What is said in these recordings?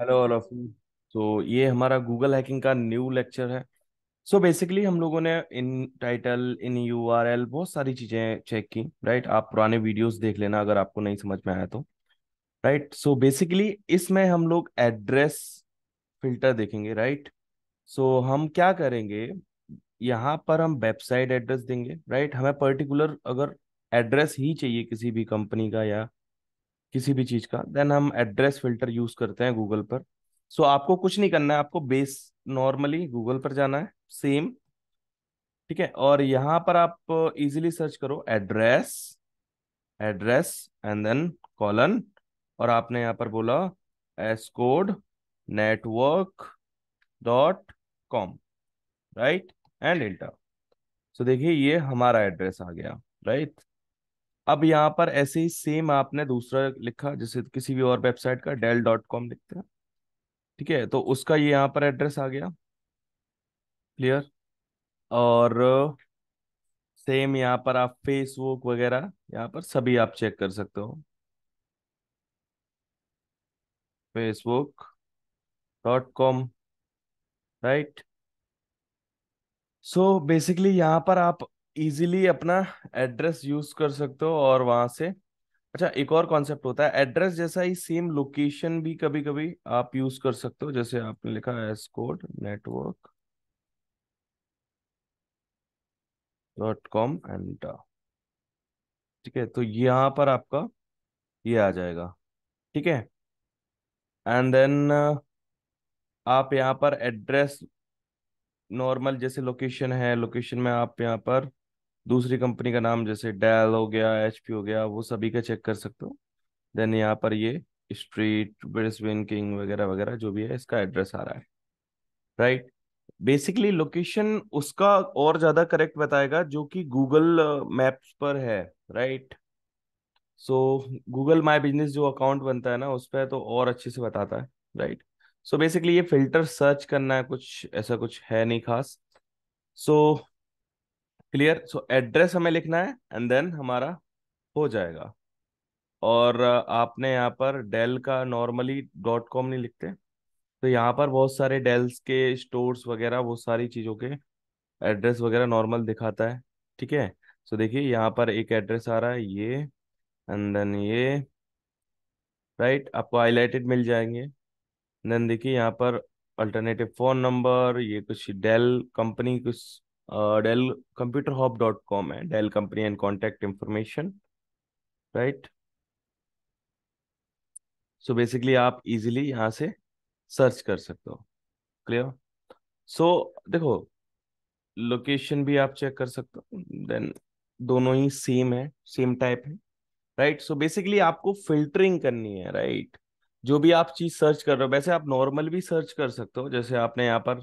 Hello all of you तो ये हमारा गूगल हैकिंग का न्यू लेक्चर है सो so बेसिकली हम लोगों ने इन टाइटल इन यूआरएल बहुत सारी चीज़ें चेक की राइट right? आप पुराने वीडियोस देख लेना अगर आपको नहीं समझ में आया तो राइट सो बेसिकली इसमें हम लोग एड्रेस फिल्टर देखेंगे राइट right? सो so हम क्या करेंगे यहाँ पर हम वेबसाइट एड्रेस देंगे राइट right? हमें पर्टिकुलर अगर एड्रेस ही चाहिए किसी भी कंपनी का या किसी भी चीज का देन हम एड्रेस फिल्टर यूज करते हैं गूगल पर सो so, आपको कुछ नहीं करना है आपको बेस नॉर्मली गूगल पर जाना है सेम ठीक है और यहां पर आप इजीली सर्च करो address address and then colon और आपने यहाँ पर बोला S code network dot com right and enter so देखिए ये हमारा एड्रेस आ गया राइट right? अब यहाँ पर ऐसे ही सेम आपने दूसरा लिखा जैसे किसी भी और वेबसाइट का डेल डॉट कॉम लिखते हैं ठीक है तो उसका ये यहाँ पर एड्रेस आ गया क्लियर और सेम यहाँ पर आप फेसबुक वगैरह यहाँ पर सभी आप चेक कर सकते हो Facebook dot com right so basically यहाँ पर आप इजीली अपना एड्रेस यूज कर सकते हो और वहां से अच्छा एक और कॉन्सेप्ट होता है एड्रेस जैसा ही सेम लोकेशन भी कभी कभी आप यूज कर सकते हो जैसे आपने लिखा S code network dot com and ठीक है तो यहाँ पर आपका ये आ जाएगा ठीक है एंड देन आप यहाँ पर एड्रेस नॉर्मल जैसे लोकेशन है लोकेशन में आप यहाँ पर दूसरी कंपनी का नाम जैसे डेल हो गया एच हो गया वो सभी का चेक कर सकते हो देन यहाँ पर ये स्ट्रीट ब्रिस्बेन किंग वगैरह वगैरह जो भी है इसका एड्रेस आ रहा है राइट बेसिकली लोकेशन उसका और ज्यादा करेक्ट बताएगा जो कि गूगल मैप्स पर है right so Google my business जो अकाउंट बनता है ना उस पर तो और अच्छे से बताता है राइट सो बेसिकली ये फिल्टर सर्च करना है कुछ ऐसा कुछ है नहीं खास so so, clear so address हमें लिखना है एंड देन हमारा हो जाएगा और आपने यहाँ पर डेल का नॉर्मली डॉट कॉम नहीं लिखते तो यहाँ पर बहुत सारे डेल्स के स्टोर्स वगैरह वो सारी चीज़ों के एड्रेस वगैरह नॉर्मल दिखाता है ठीक है सो देखिए यहाँ पर एक एड्रेस आ रहा है ये एंड देन ये राइट आपको हाईलाइटेड मिल जाएंगे देन देखिए यहाँ पर अल्टरनेटिव फ़ोन नंबर ये कुछ डेल कंपनी कुछ Dell computer hop dot com है Dell company and contact information right so basically आप इजिली यहाँ से सर्च कर सकते हो क्लियर सो so, देखो लोकेशन भी आप चेक कर सकते हो देन दोनों ही सेम है सेम टाइप है राइट सो बेसिकली आपको फिल्टरिंग करनी है राइट right? जो भी आप चीज सर्च कर रहे हो वैसे आप नॉर्मल भी सर्च कर सकते हो जैसे आपने यहाँ पर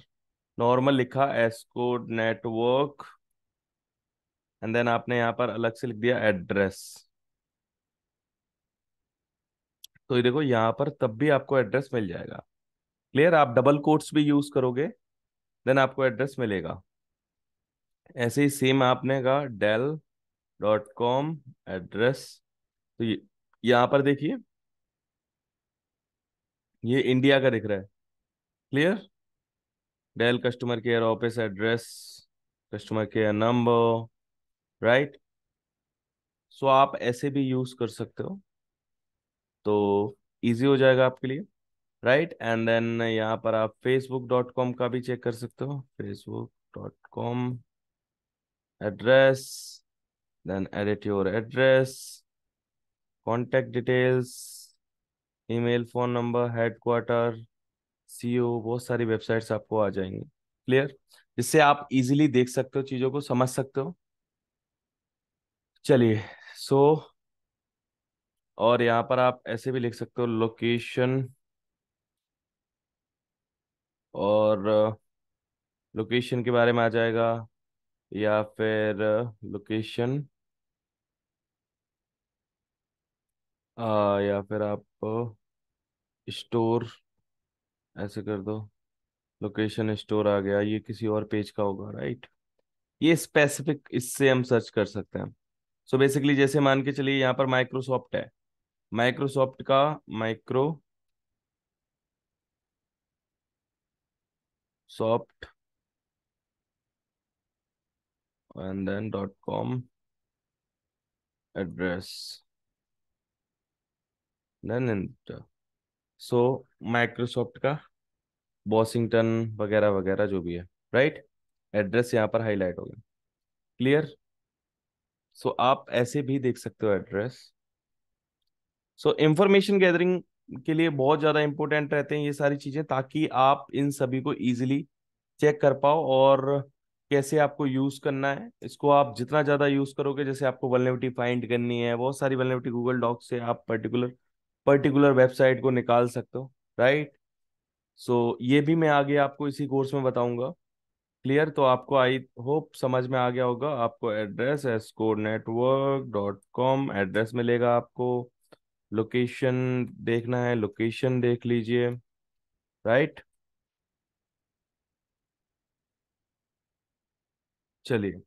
नॉर्मल लिखा एसकोड नेटवर्क एंड देन आपने यहां पर अलग से लिख दिया एड्रेस तो ये देखो यहां पर तब भी आपको एड्रेस मिल जाएगा क्लियर आप डबल कोट्स भी यूज करोगे देन आपको एड्रेस मिलेगा ऐसे ही सेम आपने कहा डेल डॉट कॉम एड्रेस तो ये पर देखिए ये इंडिया का दिख रहा है clear dial customer care office address customer care number right so so, आप ऐसे भी यूज कर सकते हो तो इजी हो जाएगा आपके लिए राइट एंड देन यहाँ पर आप फेसबुक डॉट कॉम का भी चेक कर सकते हो Facebook dot com address then edit your address contact details email phone number headquarter CO बहुत सारी वेबसाइट्स आपको आ जाएंगे क्लियर जिससे आप इजीली देख सकते हो चीजों को समझ सकते हो चलिए सो और यहाँ पर आप ऐसे भी लिख सकते हो लोकेशन और लोकेशन के बारे में आ जाएगा या फिर लोकेशन या फिर आप स्टोर ऐसे कर दो लोकेशन स्टोर आ गया ये किसी और पेज का होगा राइट ये स्पेसिफिक इससे हम सर्च कर सकते हैं सो so बेसिकली जैसे मान के चलिए यहाँ पर माइक्रोसॉफ्ट है माइक्रोसॉफ्ट का micro soft and then dot com address then enter so Microsoft का वॉशिंगटन वगैरह वगैरह जो भी है राइट एड्रेस यहाँ पर हाईलाइट हो गया क्लियर सो आप ऐसे भी देख सकते हो एड्रेस सो इंफॉर्मेशन गैदरिंग के लिए बहुत ज़्यादा इंपॉर्टेंट रहते हैं ये सारी चीज़ें ताकि आप इन सभी को ईजिली चेक कर पाओ और कैसे आपको यूज़ करना है इसको आप जितना ज़्यादा यूज़ करोगे जैसे आपको वलनेविटी फाइंड करनी है बहुत सारी वलनेविटी गूगल डॉक्स से आप पर्टिकुलर पर्टिकुलर वेबसाइट को निकाल सकते हो राइट सो ये भी मैं आगे आपको इसी कोर्स में बताऊंगा क्लियर तो आपको आई होप समझ में आ गया होगा आपको address esco network dot com address मिलेगा आपको लोकेशन देखना है लोकेशन देख लीजिए राइट चलिए